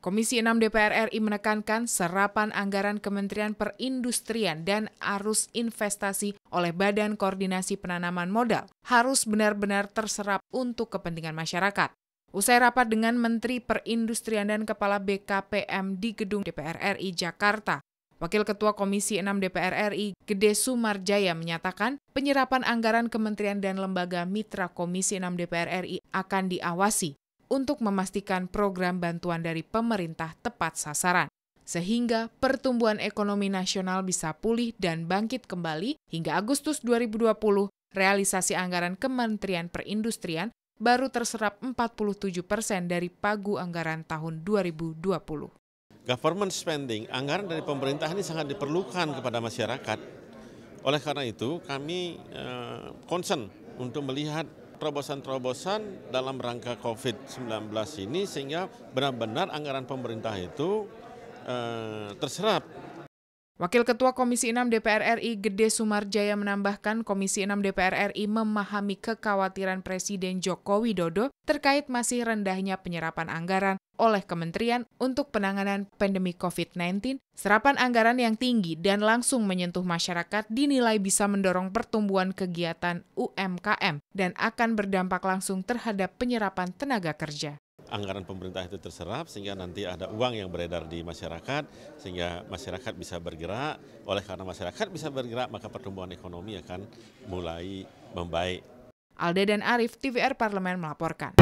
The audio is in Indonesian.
Komisi 6 DPR RI menekankan serapan anggaran Kementerian Perindustrian dan arus investasi oleh Badan Koordinasi Penanaman Modal harus benar-benar terserap untuk kepentingan masyarakat. Usai rapat dengan Menteri Perindustrian dan Kepala BKPM di Gedung DPR RI Jakarta, Wakil Ketua Komisi 6 DPR RI, Gede Sumarjaya menyatakan, penyerapan anggaran kementerian dan lembaga mitra Komisi 6 DPR RI akan diawasi untuk memastikan program bantuan dari pemerintah tepat sasaran sehingga pertumbuhan ekonomi nasional bisa pulih dan bangkit kembali hingga Agustus 2020 realisasi anggaran Kementerian Perindustrian baru terserap 47 persen dari pagu anggaran tahun 2020 government spending, anggaran dari pemerintah ini sangat diperlukan kepada masyarakat. Oleh karena itu, kami uh, concern untuk melihat terobosan-terobosan dalam rangka COVID-19 ini sehingga benar-benar anggaran pemerintah itu uh, terserap Wakil Ketua Komisi 6 DPR RI Gede Sumarjaya menambahkan Komisi 6 DPR RI memahami kekhawatiran Presiden Joko Widodo terkait masih rendahnya penyerapan anggaran oleh kementerian untuk penanganan pandemi COVID-19, serapan anggaran yang tinggi dan langsung menyentuh masyarakat dinilai bisa mendorong pertumbuhan kegiatan UMKM dan akan berdampak langsung terhadap penyerapan tenaga kerja anggaran pemerintah itu terserap sehingga nanti ada uang yang beredar di masyarakat sehingga masyarakat bisa bergerak oleh karena masyarakat bisa bergerak maka pertumbuhan ekonomi akan mulai membaik. Alde dan Arif, TVR Parlemen melaporkan.